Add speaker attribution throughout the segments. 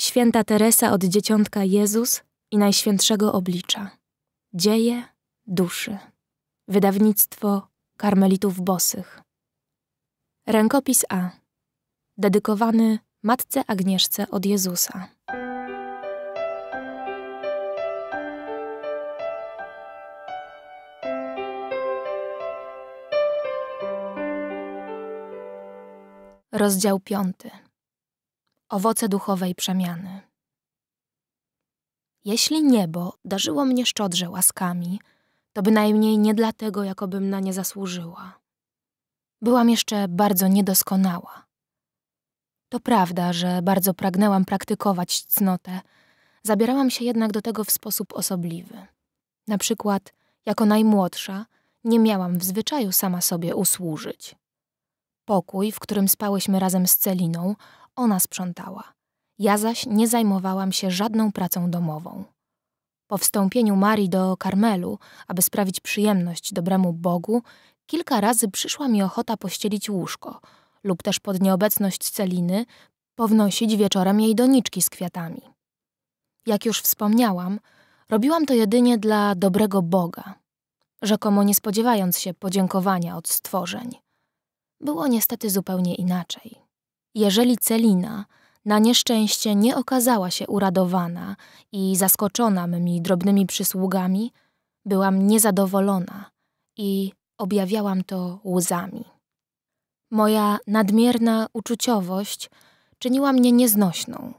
Speaker 1: Święta Teresa od dzieciątka Jezus i Najświętszego Oblicza. Dzieje duszy. Wydawnictwo Karmelitów Bosych. Rękopis A. Dedykowany Matce Agnieszce od Jezusa. Rozdział piąty. Owoce duchowej przemiany. Jeśli niebo darzyło mnie szczodrze łaskami, to bynajmniej nie dlatego, jakobym na nie zasłużyła. Byłam jeszcze bardzo niedoskonała. To prawda, że bardzo pragnęłam praktykować cnotę, zabierałam się jednak do tego w sposób osobliwy. Na przykład, jako najmłodsza, nie miałam w zwyczaju sama sobie usłużyć. Pokój, w którym spałyśmy razem z Celiną, ona sprzątała. Ja zaś nie zajmowałam się żadną pracą domową. Po wstąpieniu Marii do Karmelu, aby sprawić przyjemność dobremu Bogu, kilka razy przyszła mi ochota pościelić łóżko lub też pod nieobecność Celiny pownosić wieczorem jej doniczki z kwiatami. Jak już wspomniałam, robiłam to jedynie dla dobrego Boga, rzekomo nie spodziewając się podziękowania od stworzeń. Było niestety zupełnie inaczej. Jeżeli Celina na nieszczęście nie okazała się uradowana i zaskoczona mymi drobnymi przysługami, byłam niezadowolona i objawiałam to łzami. Moja nadmierna uczuciowość czyniła mnie nieznośną.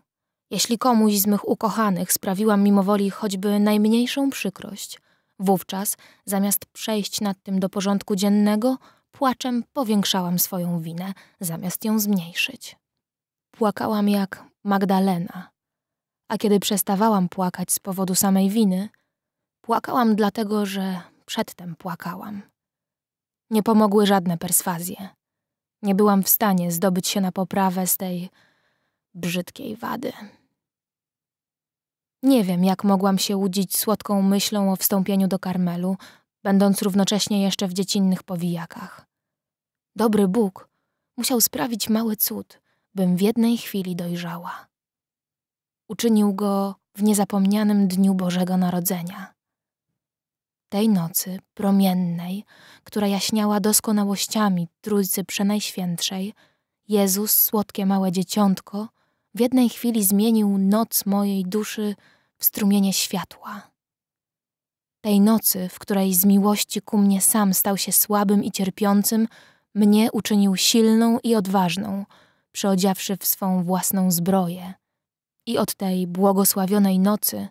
Speaker 1: Jeśli komuś z mych ukochanych sprawiłam mimowoli choćby najmniejszą przykrość, wówczas, zamiast przejść nad tym do porządku dziennego, Płaczem powiększałam swoją winę, zamiast ją zmniejszyć. Płakałam jak Magdalena. A kiedy przestawałam płakać z powodu samej winy, płakałam dlatego, że przedtem płakałam. Nie pomogły żadne perswazje. Nie byłam w stanie zdobyć się na poprawę z tej brzydkiej wady. Nie wiem, jak mogłam się łudzić słodką myślą o wstąpieniu do Karmelu, będąc równocześnie jeszcze w dziecinnych powijakach dobry Bóg, musiał sprawić mały cud, bym w jednej chwili dojrzała. Uczynił go w niezapomnianym dniu Bożego Narodzenia. Tej nocy, promiennej, która jaśniała doskonałościami Trójcy Przenajświętszej, Jezus, słodkie małe dzieciątko, w jednej chwili zmienił noc mojej duszy w strumienie światła. Tej nocy, w której z miłości ku mnie sam stał się słabym i cierpiącym, mnie uczynił silną i odważną, przyodziawszy w swą własną zbroję. I od tej błogosławionej nocy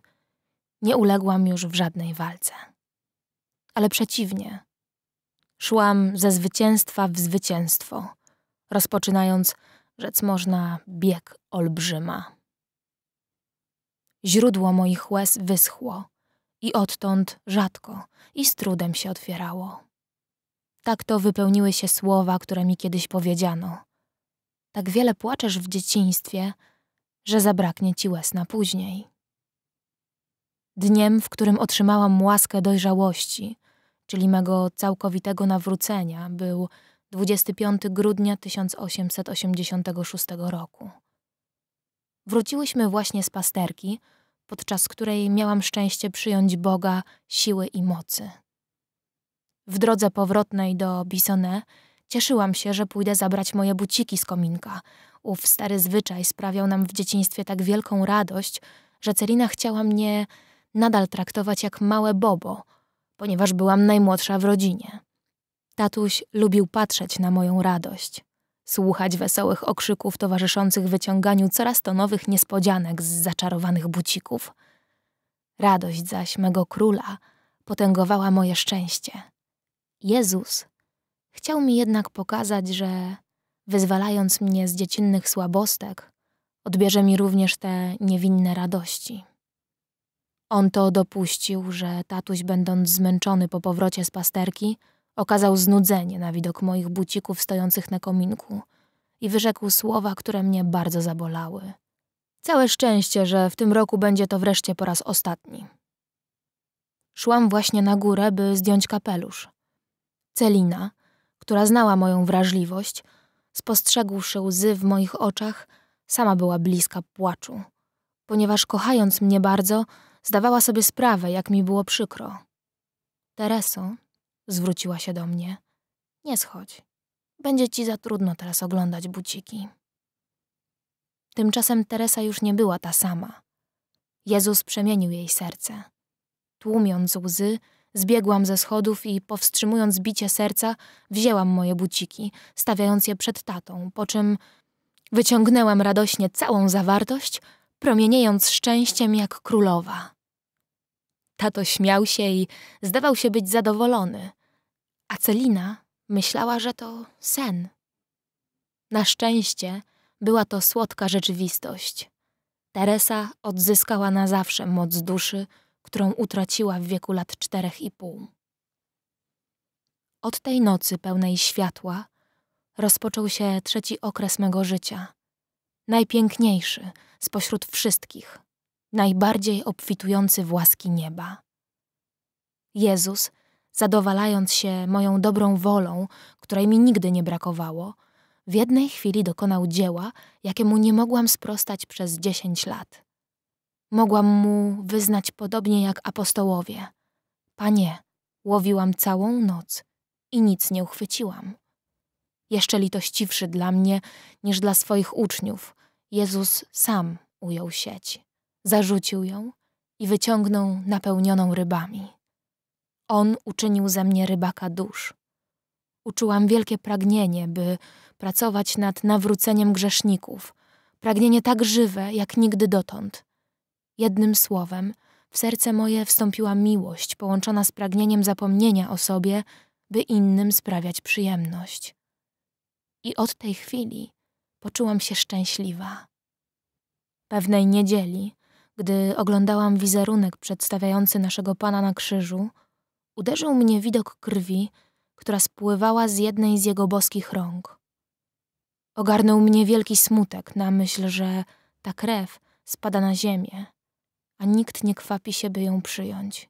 Speaker 1: nie uległam już w żadnej walce. Ale przeciwnie, szłam ze zwycięstwa w zwycięstwo, rozpoczynając, rzec można, bieg olbrzyma. Źródło moich łez wyschło i odtąd rzadko i z trudem się otwierało. Tak to wypełniły się słowa, które mi kiedyś powiedziano. Tak wiele płaczesz w dzieciństwie, że zabraknie ci łez na później. Dniem, w którym otrzymałam łaskę dojrzałości, czyli mego całkowitego nawrócenia, był 25 grudnia 1886 roku. Wróciłyśmy właśnie z pasterki, podczas której miałam szczęście przyjąć Boga siły i mocy. W drodze powrotnej do Bisonę cieszyłam się, że pójdę zabrać moje buciki z kominka. Ów stary zwyczaj sprawiał nam w dzieciństwie tak wielką radość, że Celina chciała mnie nadal traktować jak małe bobo, ponieważ byłam najmłodsza w rodzinie. Tatuś lubił patrzeć na moją radość, słuchać wesołych okrzyków towarzyszących wyciąganiu coraz to nowych niespodzianek z zaczarowanych bucików. Radość zaś mego króla potęgowała moje szczęście. Jezus chciał mi jednak pokazać, że wyzwalając mnie z dziecinnych słabostek, odbierze mi również te niewinne radości. On to dopuścił, że tatuś, będąc zmęczony po powrocie z pasterki, okazał znudzenie na widok moich bucików stojących na kominku i wyrzekł słowa, które mnie bardzo zabolały. Całe szczęście, że w tym roku będzie to wreszcie po raz ostatni. Szłam właśnie na górę, by zdjąć kapelusz. Celina, która znała moją wrażliwość, spostrzegłszy łzy w moich oczach, sama była bliska płaczu, ponieważ kochając mnie bardzo, zdawała sobie sprawę, jak mi było przykro. Tereso, zwróciła się do mnie, nie schodź. Będzie ci za trudno teraz oglądać buciki. Tymczasem Teresa już nie była ta sama. Jezus przemienił jej serce. Tłumiąc łzy, Zbiegłam ze schodów i, powstrzymując bicie serca, wzięłam moje buciki, stawiając je przed tatą, po czym wyciągnęłam radośnie całą zawartość, promieniejąc szczęściem jak królowa. Tato śmiał się i zdawał się być zadowolony, a Celina myślała, że to sen. Na szczęście była to słodka rzeczywistość. Teresa odzyskała na zawsze moc duszy, którą utraciła w wieku lat czterech i pół. Od tej nocy pełnej światła rozpoczął się trzeci okres mego życia. Najpiękniejszy spośród wszystkich, najbardziej obfitujący w łaski nieba. Jezus, zadowalając się moją dobrą wolą, której mi nigdy nie brakowało, w jednej chwili dokonał dzieła, jakiemu nie mogłam sprostać przez dziesięć lat. Mogłam mu wyznać podobnie jak apostołowie. Panie, łowiłam całą noc i nic nie uchwyciłam. Jeszcze litościwszy dla mnie niż dla swoich uczniów, Jezus sam ujął sieć, zarzucił ją i wyciągnął napełnioną rybami. On uczynił ze mnie rybaka dusz. Uczułam wielkie pragnienie, by pracować nad nawróceniem grzeszników, pragnienie tak żywe jak nigdy dotąd – Jednym słowem, w serce moje wstąpiła miłość połączona z pragnieniem zapomnienia o sobie, by innym sprawiać przyjemność. I od tej chwili poczułam się szczęśliwa. Pewnej niedzieli, gdy oglądałam wizerunek przedstawiający naszego pana na krzyżu, uderzył mnie widok krwi, która spływała z jednej z jego boskich rąk. Ogarnął mnie wielki smutek na myśl, że ta krew spada na ziemię, a nikt nie kwapi się, by ją przyjąć.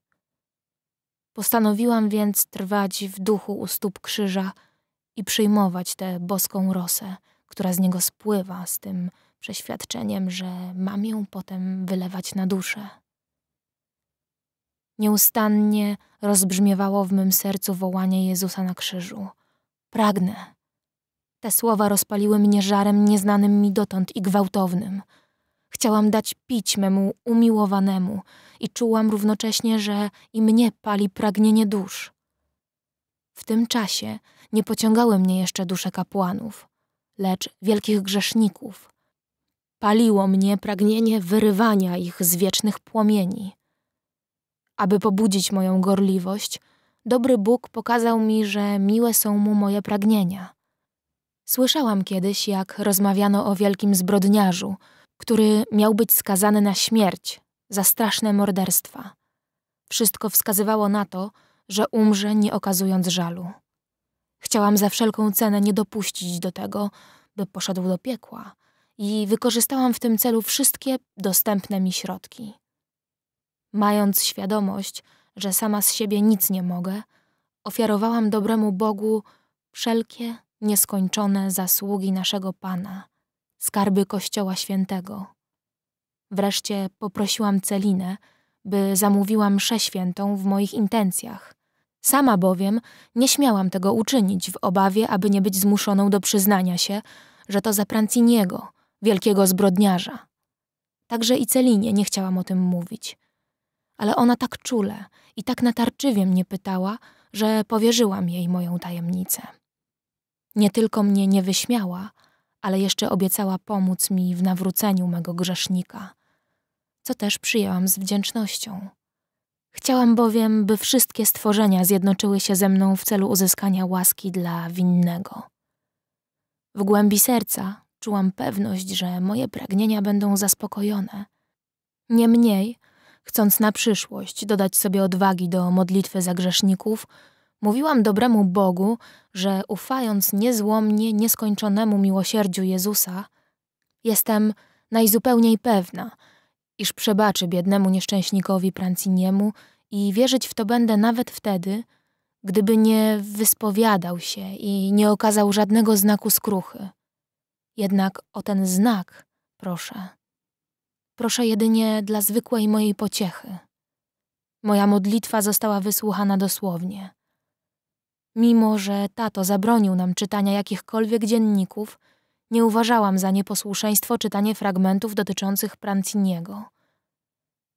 Speaker 1: Postanowiłam więc trwać w duchu u stóp krzyża i przyjmować tę boską rosę, która z niego spływa z tym przeświadczeniem, że mam ją potem wylewać na duszę. Nieustannie rozbrzmiewało w mym sercu wołanie Jezusa na krzyżu. Pragnę. Te słowa rozpaliły mnie żarem nieznanym mi dotąd i gwałtownym – Chciałam dać pić memu umiłowanemu i czułam równocześnie, że i mnie pali pragnienie dusz. W tym czasie nie pociągały mnie jeszcze dusze kapłanów, lecz wielkich grzeszników. Paliło mnie pragnienie wyrywania ich z wiecznych płomieni. Aby pobudzić moją gorliwość, dobry Bóg pokazał mi, że miłe są mu moje pragnienia. Słyszałam kiedyś, jak rozmawiano o wielkim zbrodniarzu – który miał być skazany na śmierć za straszne morderstwa. Wszystko wskazywało na to, że umrze nie okazując żalu. Chciałam za wszelką cenę nie dopuścić do tego, by poszedł do piekła i wykorzystałam w tym celu wszystkie dostępne mi środki. Mając świadomość, że sama z siebie nic nie mogę, ofiarowałam dobremu Bogu wszelkie nieskończone zasługi naszego Pana – skarby Kościoła Świętego. Wreszcie poprosiłam Celinę, by zamówiła mszę świętą w moich intencjach. Sama bowiem nie śmiałam tego uczynić w obawie, aby nie być zmuszoną do przyznania się, że to za Franciniego, wielkiego zbrodniarza. Także i Celinie nie chciałam o tym mówić. Ale ona tak czule i tak natarczywie mnie pytała, że powierzyłam jej moją tajemnicę. Nie tylko mnie nie wyśmiała, ale jeszcze obiecała pomóc mi w nawróceniu mego grzesznika, co też przyjęłam z wdzięcznością. Chciałam bowiem, by wszystkie stworzenia zjednoczyły się ze mną w celu uzyskania łaski dla winnego. W głębi serca czułam pewność, że moje pragnienia będą zaspokojone. Niemniej, chcąc na przyszłość dodać sobie odwagi do modlitwy za grzeszników, Mówiłam dobremu Bogu, że ufając niezłomnie nieskończonemu miłosierdziu Jezusa, jestem najzupełniej pewna, iż przebaczy biednemu nieszczęśnikowi Pranciniemu i wierzyć w to będę nawet wtedy, gdyby nie wyspowiadał się i nie okazał żadnego znaku skruchy. Jednak o ten znak proszę. Proszę jedynie dla zwykłej mojej pociechy. Moja modlitwa została wysłuchana dosłownie. Mimo, że tato zabronił nam czytania jakichkolwiek dzienników, nie uważałam za nieposłuszeństwo czytanie fragmentów dotyczących Pranciniego.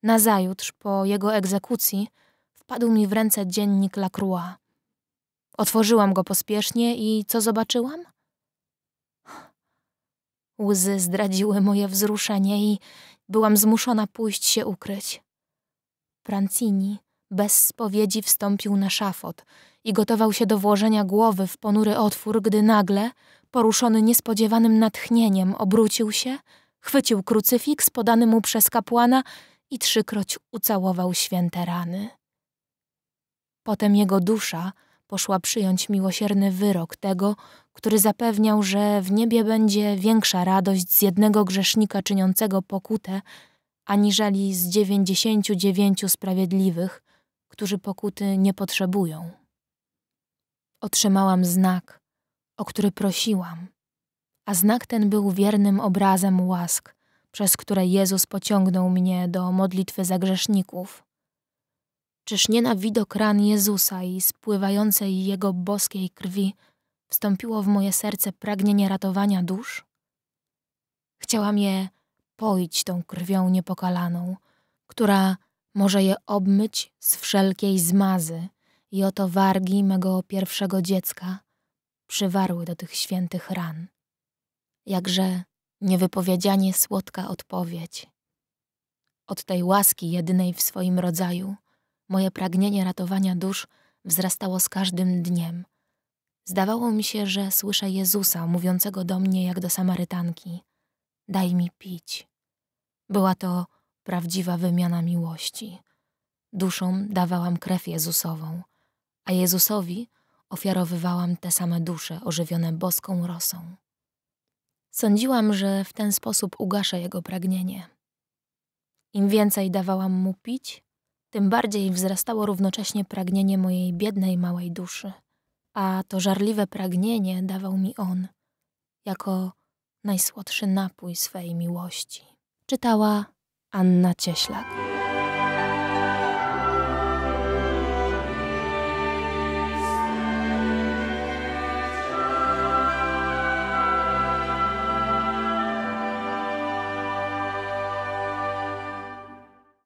Speaker 1: Nazajutrz, po jego egzekucji, wpadł mi w ręce dziennik Croix. Otworzyłam go pospiesznie i co zobaczyłam? Łzy zdradziły moje wzruszenie i byłam zmuszona pójść się ukryć. Francini bez spowiedzi wstąpił na szafot i gotował się do włożenia głowy w ponury otwór, gdy nagle, poruszony niespodziewanym natchnieniem, obrócił się, chwycił krucyfiks podany mu przez kapłana i trzykroć ucałował święte rany. Potem jego dusza poszła przyjąć miłosierny wyrok tego, który zapewniał, że w niebie będzie większa radość z jednego grzesznika czyniącego pokutę, aniżeli z dziewięćdziesięciu dziewięciu sprawiedliwych, którzy pokuty nie potrzebują. Otrzymałam znak, o który prosiłam, a znak ten był wiernym obrazem łask, przez które Jezus pociągnął mnie do modlitwy za grzeszników. Czyż nie na widok ran Jezusa i spływającej Jego boskiej krwi wstąpiło w moje serce pragnienie ratowania dusz? Chciałam je poić tą krwią niepokalaną, która może je obmyć z wszelkiej zmazy i oto wargi mego pierwszego dziecka przywarły do tych świętych ran. Jakże niewypowiedzianie słodka odpowiedź. Od tej łaski jedynej w swoim rodzaju moje pragnienie ratowania dusz wzrastało z każdym dniem. Zdawało mi się, że słyszę Jezusa mówiącego do mnie jak do Samarytanki: Daj mi pić. Była to prawdziwa wymiana miłości. Duszą dawałam krew Jezusową, a Jezusowi ofiarowywałam te same dusze ożywione boską rosą. Sądziłam, że w ten sposób ugaszę jego pragnienie. Im więcej dawałam mu pić, tym bardziej wzrastało równocześnie pragnienie mojej biednej małej duszy, a to żarliwe pragnienie dawał mi on, jako najsłodszy napój swej miłości. Czytała Anna Cieślak.